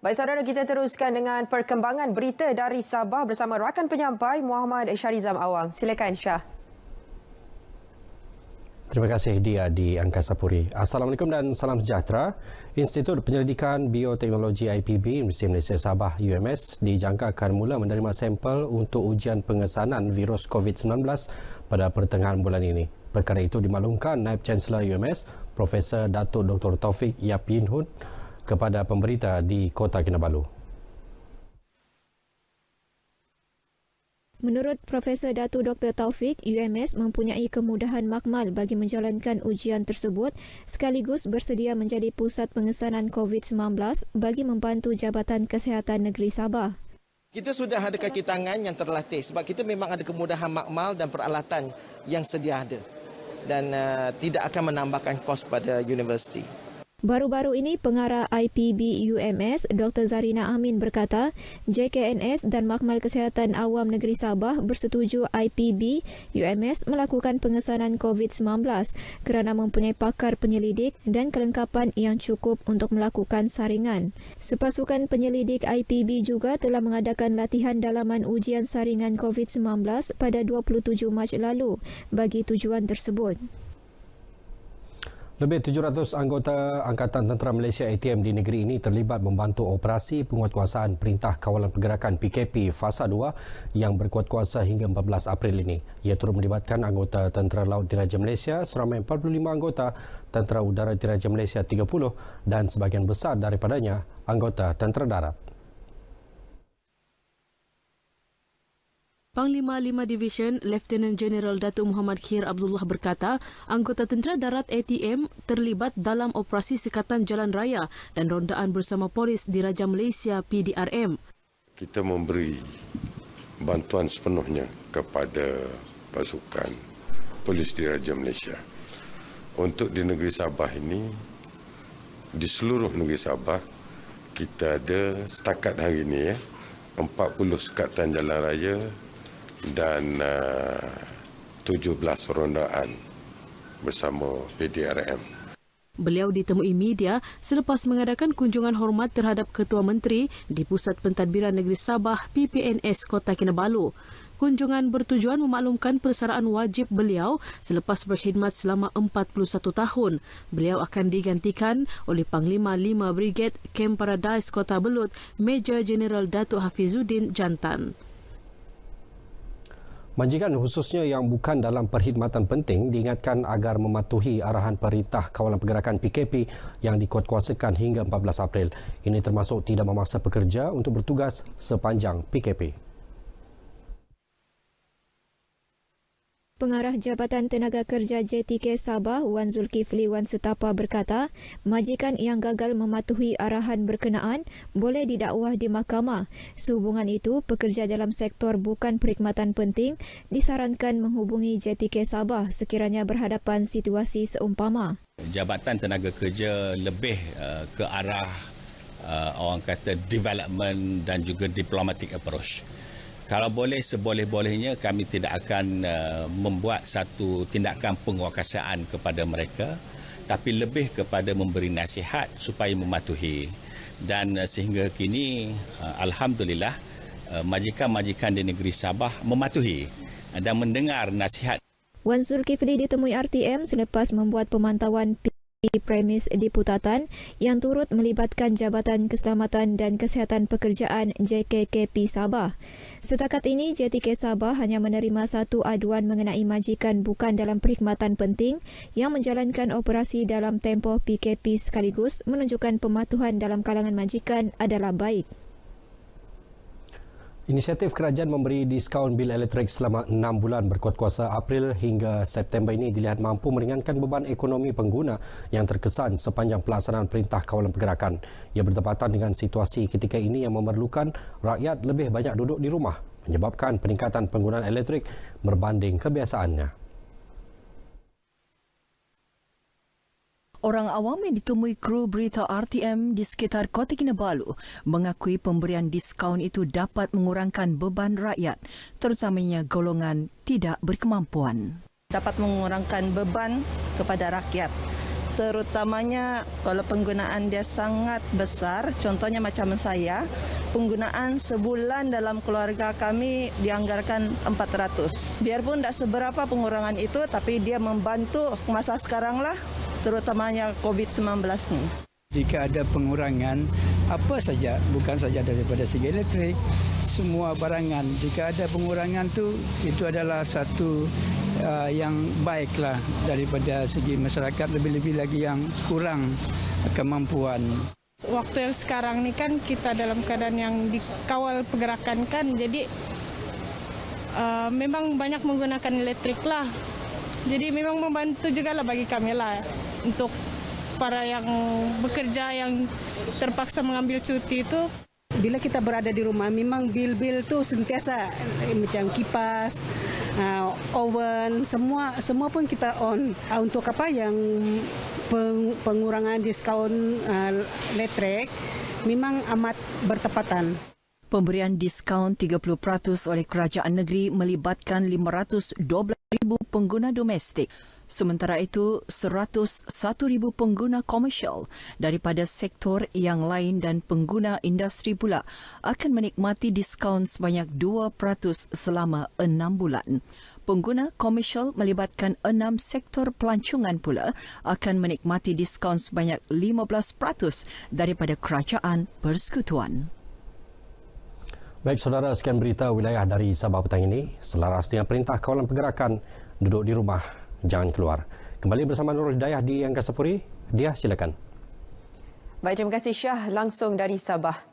Baik saudara, kita teruskan dengan perkembangan berita dari Sabah bersama rakan penyampai Muhammad Syarizam Awang. Silakan Syah. Terima kasih dia di Angkasa Puri. Assalamualaikum dan salam sejahtera. Institut Penyelidikan Bioteknologi IPB Universiti Malaysia Sabah UMS dijangka akan mula menerima sampel untuk ujian pengesanan virus COVID-19 pada pertengahan bulan ini. Perkara itu dimaklumkan Naib Chancellor UMS Profesor Datuk Dr. Taufik Yapin Hun kepada pemberita di Kota Kinabalu. Menurut Profesor Datu Dr. Taufik, UMS mempunyai kemudahan makmal bagi menjalankan ujian tersebut sekaligus bersedia menjadi pusat pengesanan COVID-19 bagi membantu Jabatan Kesehatan Negeri Sabah. Kita sudah ada kaki tangan yang terlatih sebab kita memang ada kemudahan makmal dan peralatan yang sedia ada dan uh, tidak akan menambahkan kos pada universiti. Baru-baru ini, pengarah IPB UMS Dr. Zarina Amin berkata, JKNS dan Makmal Kesihatan Awam Negeri Sabah bersetuju IPB UMS melakukan pengesanan COVID-19 kerana mempunyai pakar penyelidik dan kelengkapan yang cukup untuk melakukan saringan. Sepasukan penyelidik IPB juga telah mengadakan latihan dalaman ujian saringan COVID-19 pada 27 Mac lalu bagi tujuan tersebut. Lebih 700 anggota Angkatan Tentera Malaysia ATM di negeri ini terlibat membantu operasi penguatkuasaan Perintah Kawalan Pergerakan PKP Fasa 2 yang berkuat kuasa hingga 14 April ini. Ia turut melibatkan anggota Tentera Laut Diraja Malaysia seramai 45 anggota, Tentera Udara Diraja Malaysia 30 dan sebagian besar daripadanya anggota Tentera Darat. Panglima 5 Division, Lieutenant General Datuk Muhammad Khir Abdullah berkata, anggota tentera darat ATM terlibat dalam operasi sekatan jalan raya dan rondaan bersama polis di Raja Malaysia PDRM. Kita memberi bantuan sepenuhnya kepada pasukan polis di Raja Malaysia. Untuk di negeri Sabah ini, di seluruh negeri Sabah, kita ada setakat hari ini ya, 40 sekatan jalan raya dan uh, 17 rondaan bersama PDRM. Beliau ditemui media selepas mengadakan kunjungan hormat terhadap Ketua Menteri di Pusat Pentadbiran Negeri Sabah PPNS Kota Kinabalu. Kunjungan bertujuan memaklumkan persaraan wajib beliau selepas berkhidmat selama 41 tahun. Beliau akan digantikan oleh Panglima 5 Brigade Camp Paradise Kota Belut, Major General Datuk Hafizuddin Jantan. Majikan khususnya yang bukan dalam perkhidmatan penting diingatkan agar mematuhi arahan perintah kawalan pergerakan PKP yang dikuatkuasakan hingga 14 April. Ini termasuk tidak memaksa pekerja untuk bertugas sepanjang PKP. Pengarah Jabatan Tenaga Kerja JTK Sabah Wan Zulkifli Wan Setapa berkata, majikan yang gagal mematuhi arahan berkenaan boleh didakwah di mahkamah. Sehubungan itu, pekerja dalam sektor bukan perkhidmatan penting disarankan menghubungi JTK Sabah sekiranya berhadapan situasi seumpama. Jabatan Tenaga Kerja lebih uh, ke arah uh, orang kata development dan juga diplomatic approach kalau boleh seboleh-bolehnya kami tidak akan uh, membuat satu tindakan penguasaan kepada mereka tapi lebih kepada memberi nasihat supaya mematuhi dan uh, sehingga kini uh, alhamdulillah uh, majikan-majikan uh, di negeri Sabah mematuhi uh, dan mendengar nasihat Wan Zulkifli ditemui RTM selepas membuat pemantauan di premis diputatan yang turut melibatkan Jabatan Keselamatan dan Kesihatan Pekerjaan JKKP Sabah. Setakat ini, JTK Sabah hanya menerima satu aduan mengenai majikan bukan dalam perkhidmatan penting yang menjalankan operasi dalam tempoh PKP sekaligus menunjukkan pematuhan dalam kalangan majikan adalah baik. Inisiatif kerajaan memberi diskaun bil elektrik selama 6 bulan berkuat kuasa April hingga September ini dilihat mampu meringankan beban ekonomi pengguna yang terkesan sepanjang pelaksanaan perintah kawalan pergerakan. Ia bertepatan dengan situasi ketika ini yang memerlukan rakyat lebih banyak duduk di rumah menyebabkan peningkatan penggunaan elektrik berbanding kebiasaannya. Orang awam yang ditemui kru berita RTM di sekitar Kota Kinabalu mengakui pemberian diskaun itu dapat mengurangkan beban rakyat, terutamanya golongan tidak berkemampuan. Dapat mengurangkan beban kepada rakyat, terutamanya kalau penggunaan dia sangat besar, contohnya macam saya, penggunaan sebulan dalam keluarga kami dianggarkan 400. Biarpun tidak seberapa pengurangan itu, tapi dia membantu masa sekarang lah terutamanya COVID-19 ni. Jika ada pengurangan apa saja, bukan saja daripada segi elektrik, semua barangan. Jika ada pengurangan tu, itu adalah satu uh, yang baiklah daripada segi masyarakat lebih-lebih lagi yang kurang kemampuan. Waktu yang sekarang ni kan kita dalam keadaan yang dikawal pergerakan kan, jadi uh, memang banyak menggunakan elektrik lah. Jadi memang membantu juga lah bagi kami lah untuk para yang bekerja yang terpaksa mengambil cuti itu. Bila kita berada di rumah, memang bil-bil tu sentiasa eh, macam kipas, uh, oven, semua semua pun kita on. Uh, untuk apa yang peng, pengurangan diskaun uh, ah, letrek, memang amat bertepatan. Pemberian diskaun 30% oleh kerajaan negeri melibatkan 512,000 pengguna domestik. Sementara itu, 101,000 pengguna komersial daripada sektor yang lain dan pengguna industri pula akan menikmati diskaun sebanyak 2% selama 6 bulan. Pengguna komersial melibatkan 6 sektor pelancongan pula akan menikmati diskaun sebanyak 15% daripada kerajaan persekutuan. Baik saudara, sekian berita wilayah dari Sabah Petang ini. Selaras dengan perintah kawalan pergerakan, duduk di rumah jangan keluar. Kembali bersama Nurul Hidayah di Angkasa Puri. Dia silakan. Baik, terima kasih Syah langsung dari Sabah.